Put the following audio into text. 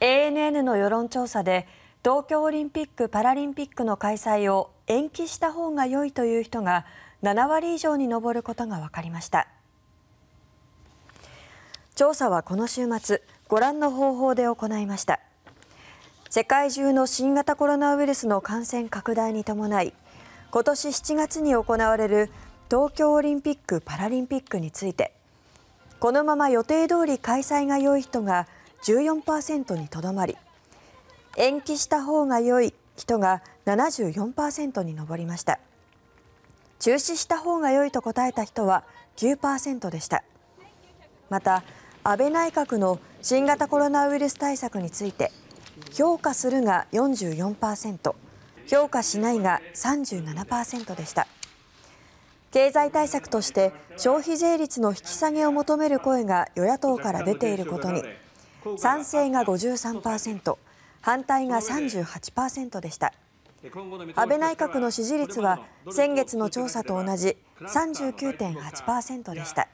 ＡＮＮ の世論調査で東京オリンピック・パラリンピックの開催を延期した方が良いという人が7割以上に上ることが分かりました調査はこの週末ご覧の方法で行いました世界中の新型コロナウイルスの感染拡大に伴い今年7月に行われる東京オリンピック・パラリンピックについてこのまま予定通り開催が良い人が14％にとどまり延期したほうがよい人が74％に上りました中止したほうがよいと答えた人は9％でしたまた安倍内閣の新型コロナウイルス対策について評価するが44%評価しないが37%でした経済対策として消費税率の引き下げを求める声が与野党から出ていることに賛成が53%反対が38%でした安倍内閣の支持率は先月の調査と同じ39.8％でした。